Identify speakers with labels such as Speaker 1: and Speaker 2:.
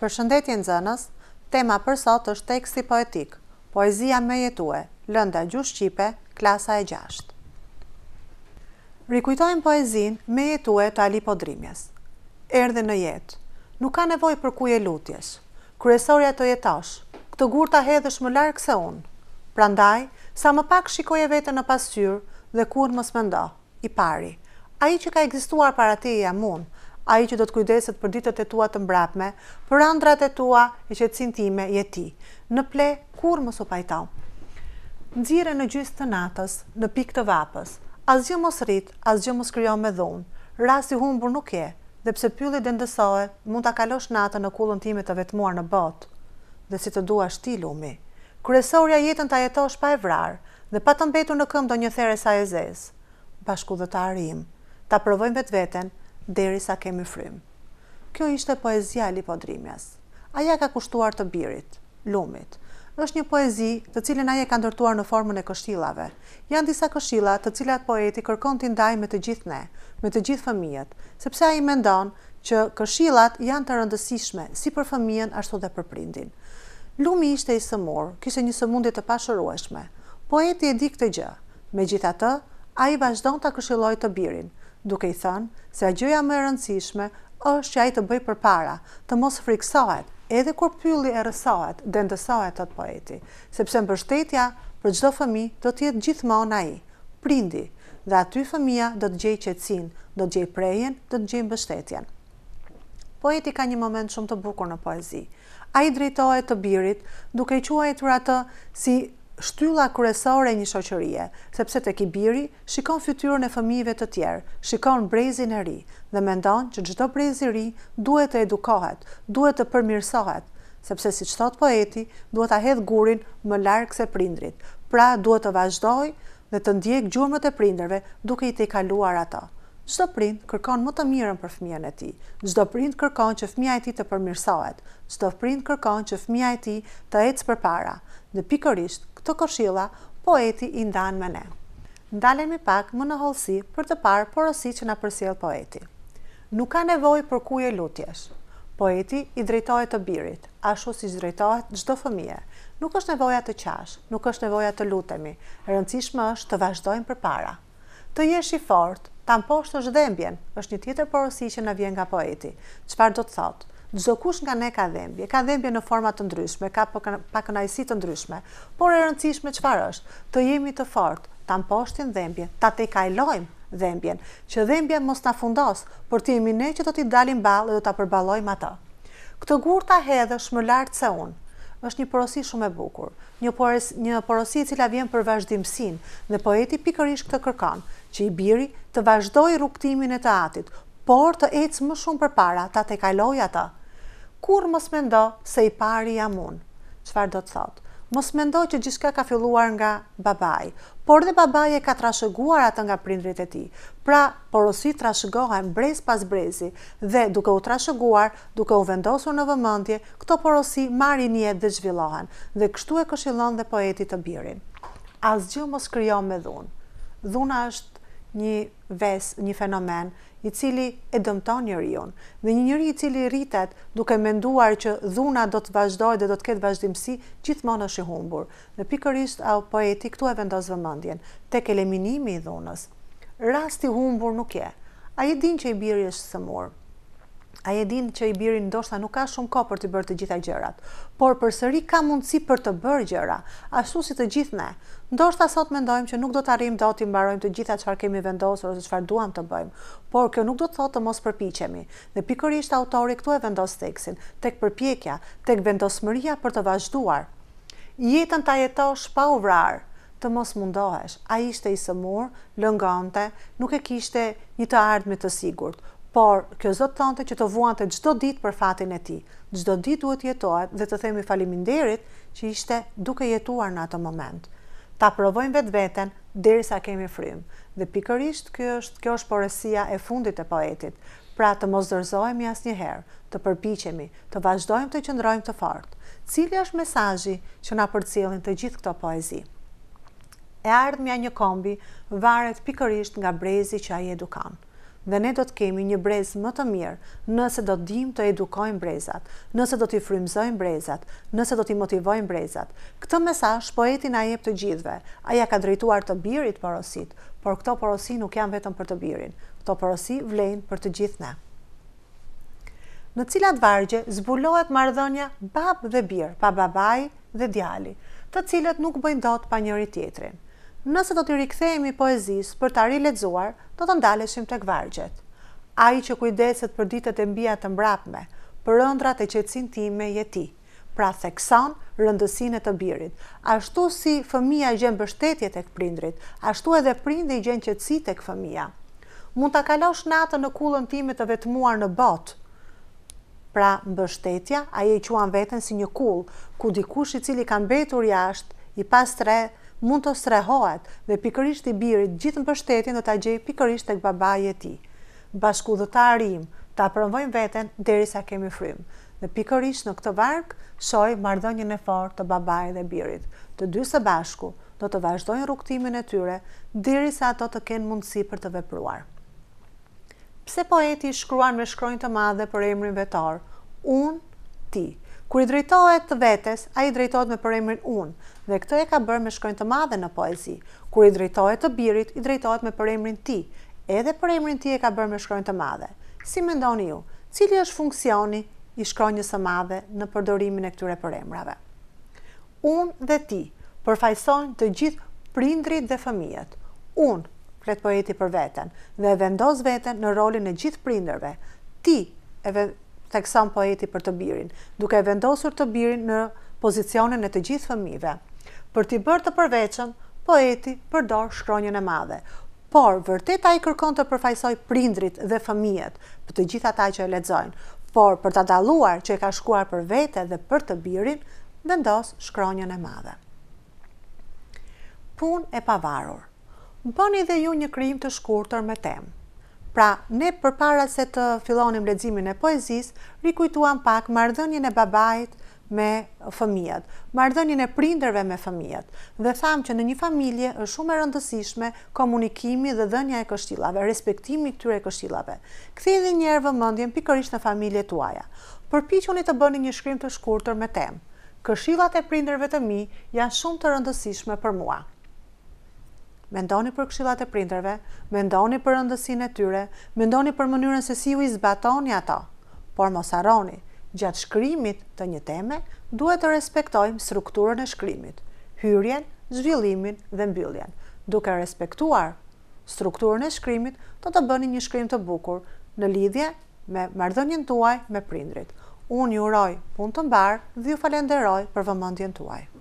Speaker 1: Për shëndetje në zënës, tema për sot është teksti poetik, poezia me jetue, lënda gjush Shqipe, klasa e gjasht. Rikujtojmë poezin me jetue të alipodrimjes. Erdhe në jetë, nuk ka nevoj për kuje lutjes, kërësoria të jetash, këtë gur të hedhësh më larkë se unë, prandaj, sa më pak shikoje vete në pasyrë dhe kur më smendo, i pari, a i që ka egzistuar para ti e jam unë, a i që do të kujdeset për ditët e tua të mbrapme, për andrat e tua e që të je jeti. Në ple, kur më su pajtau? Nëzire në gjysë të natës, në pik të vapës, asgjë mos rrit, asgjë mos kryo me dhunë, rasi humbur nuk e, dhe pse pylli dhe mund të kalosh natën në kullën time të vetmuar në botë, dhe si të duash ti, lumi. Kresoria jetën të ajetosh pa e vrarë, dhe pa të mbetu në këmdo një there sa e zezë. Bashku dhe ta arim, provojmë vetë deri sa kemi frym. Kjo ishte poezia e Lipodrimjas. Aja ka kushtuar të birit, lumit. është një poezi të cilin aje ka ndërtuar në formën e këshillave. Janë disa këshilla të cilat poeti kërkon të ndaj me të gjithë ne, me të gjithë fëmijët, sepse aje mendon që këshillat janë të rëndësishme, si për fëmijën ashtu dhe për prindin. Lumi ishte i sëmur, kishe një sëmundit të pashërueshme. Poeti e di këtë gjë, me gjitha të, a i vazhdon të këshilloj të birin, duke i thënë se a gjëja më rëndësishme është që a i të bëjë për para, të mos friksohet, edhe kur pylli e rësohet dhe ndësohet të të poeti, sepse më bështetja për gjdo fëmi do tjetë gjithmona i, prindi, dhe aty fëmija do të gjej qëtsin, do të gjej prejen, do të gjej mbështetjen. Poeti ka një moment shumë të bukur në poezi. A i drejtohet të birit, duke i quajtur atë si shtylla kryesore e një shoqërie, sepse të kibiri shikon fytyrën e fëmijëve të tjerë, shikon brezin e ri dhe mendon që çdo brez i ri duhet të edukohet, duhet të përmirësohet, sepse si thot poeti, duhet ta hedh gurin më larg se prindrit. Pra duhet të vazhdoj dhe të ndjek gjurmët e prindërve duke i tejkaluar ato. Çdo prind kërkon më të mirën për fëmijën e tij. Çdo prind kërkon që fëmia e tij të përmirësohet. Çdo prind kërkon që fëmia e tij të ecë përpara. Dhe pikërisht këto koshila, poeti i ndanë me ne. Ndalemi pak më në holsi për të parë porosi që nga përsjel poeti. Nuk ka nevoj për kuje lutjesh. Poeti i drejtojë të birit, ashtu si drejtojë gjdo fëmije. Nuk është nevoja të qash, nuk është nevoja të lutemi, rëndësishme është të vazhdojmë për para. Të jesh i fort, tamposht është dhembjen, është një tjetër porosi që nga vjen nga poeti. Qëpar do të thotë? gjdo kush nga ne ka dhembje, ka dhembje në format të ndryshme, ka po pakënajsi të ndryshme, por e rëndësishme qëfar është, të jemi të fort, të amposhtin dhembje, të te kajlojmë dhembjen, që dhembje mos në fundos, por të jemi ne që të t'i dalim balë dhe t'a përbalojmë ata. Këtë gurë të hedhë shmë lartë se unë, është një porosi shumë e bukur, një porosi, një porosi cila vjen për vazhdimësin dhe poeti pikërish këtë kërkan, që i biri të vazhdoj rukëtimin e të atit, por të ecë më shumë për para, ta te kajloj ata kur mos me ndo se i pari jam unë. Qëfar do të thotë? Mos me ndo që gjithka ka filluar nga babaj, por dhe babaj e ka trashëguar atë nga prindrit e ti. Pra, porosit trashëgohen brez pas brezi dhe duke u trashëguar, duke u vendosur në vëmëndje, këto porosi marri jet dhe zhvillohen dhe kështu e këshillon dhe poetit të birin. Asgjë mos kryon me dhunë. Dhuna është një ves, një fenomen, i cili e dëmton një rion Dhe një njëri i cili rritet duke menduar që dhuna do të vazhdoj dhe do të ketë vazhdimësi, gjithmonë është i humbur. në pikërisht, au poeti këtu e vendos vëmëndjen, tek eliminimi i dhunës. Rasti humbur nuk je, a i din që i birë është sëmurë a e din që i birin ndoshta nuk ka shumë kohë për të bërë të gjitha gjërat, por përsëri ka mundësi për të bërë gjëra, ashtu si të gjithë ne. Ndoshta sot mendojmë që nuk do të arrijmë dot të mbarojmë të gjitha çfarë kemi vendosur ose çfarë duam të bëjmë, por kjo nuk do të thotë të mos përpiqemi. Dhe pikërisht autori këtu e vendos teksin tek përpjekja, tek vendosmëria për të vazhduar. Jetën ta jetosh pa u vrar, të mos mundohesh. Ai ishte i sëmur, lëngonte, nuk e kishte një të ardhme të sigurt, por kjo zotë tante që të vuante gjdo dit për fatin e ti, gjdo dit duhet jetohet dhe të themi faliminderit që ishte duke jetuar në atë moment. Ta provojmë vetë vetën, deri sa kemi frimë. Dhe pikërisht, kjo është, kjo është poresia e fundit e poetit, pra të mos dërzojmë jasë njëherë, të përpichemi, të vazhdojmë të qëndrojmë të fartë. Cili është mesajji që na përcilin të gjithë këto poezi? E ardhë mja një kombi, varet pikërisht nga brezi që aje dukanë dhe ne do të kemi një brez më të mirë nëse do të dim të edukojmë brezat, nëse do të i brezat, nëse do të i motivojmë brezat. Këtë mesash shpoetin a jep të gjithve, a ja ka drejtuar të birit porosit, por këto porosi nuk janë vetëm për të birin, këto porosi vlejnë për të gjithë ne. Në cilat vargje zbulohet mardhënja bab dhe bir, pa babaj dhe djali, të cilët nuk bëjnë dot pa njëri tjetrin. Nëse do të rikëthejmë i poezis për të arri ledzuar, do të ndaleshim të këvargjet. A i që kujdeset për ditët e mbia të mbrapme, për rëndrat e qëtësin ti me jeti, pra thekson rëndësine të birit. Ashtu si fëmija i gjenë bështetje të këprindrit, ashtu edhe prindi i gjenë qëtësi të këfëmija. Mund të kalosh natën në kullën time të vetëmuar në botë, pra mbështetja, aje i quan vetën si një kullë, ku dikush i cili kanë betur jashtë, i pas të mund të strehohet dhe pikërisht i birit gjithë për shtetin dhe të gjej pikërisht të këbabaj e ti. Bashku dhe ta arim, të përmvojmë veten deri sa kemi frim. Dhe pikërisht në këtë varkë, shoj mardhonjë në fort të babaj dhe birit. Të dy së bashku do të vazhdojnë rukëtimin e tyre deri sa ato të kenë mundësi për të vepruar. Pse poeti shkruan me shkronjë të madhe për emrin vetor, unë ti, Kër i drejtohet të vetes, a i drejtohet me përemrin unë, dhe këto e ka bërë me shkojnë të madhe në poezi. Kër i drejtohet të birit, i drejtohet me përemrin ti, edhe përemrin ti e ka bërë me shkojnë të madhe. Si me ndoni ju, cili është funksioni i shkojnë së madhe në përdorimin e këtyre përemrave? Unë dhe ti përfajsojnë të gjithë prindrit dhe fëmijet. Unë, flet poeti për veten, dhe vendos veten në rolin e gjithë Ti, e vendos theksan poeti për të birin, duke e vendosur të birin në pozicionin e të gjithë fëmive. Për t'i bërë të përveçën, poeti përdor shkronjën e madhe, por vërtet ai kërkon të përfaqësoj prindrit dhe fëmijët për të gjithë ata që e lexojnë, por për ta dalluar që e ka shkuar për vete dhe për të birin, vendos shkronjën e madhe. Pun e pavarur. Bëni dhe ju një krim të shkurtër me temë. Pra, ne përpara se të filonim ledzimin e poezis, rikujtuam pak mardhënjën e babajt me fëmijët, mardhënjën e prinderve me fëmijët, dhe thamë që në një familje është shumë e rëndësishme komunikimi dhe dhënja e kështilave, respektimi këtyre e kështilave. Këthi dhe njerë vëmëndjen pikërish në familje tuaja. i të bëni një shkrim të shkurtër me temë. Këshillat e prinderve të mi janë shumë të rëndësishme për mua mendoni për këshillat e prindërve, mendoni për rëndësinë e tyre, mendoni për mënyrën se si ju i zbatoni ato. Por mos harroni, gjatë shkrimit të një teme, duhet të respektojmë strukturën e shkrimit, hyrjen, zhvillimin dhe mbylljen. Duke respektuar strukturën e shkrimit, do të, të bëni një shkrim të bukur në lidhje me marrëdhënien tuaj me prindrit. Unë ju uroj punë të mbarë dhe ju falenderoj për vëmendjen tuaj.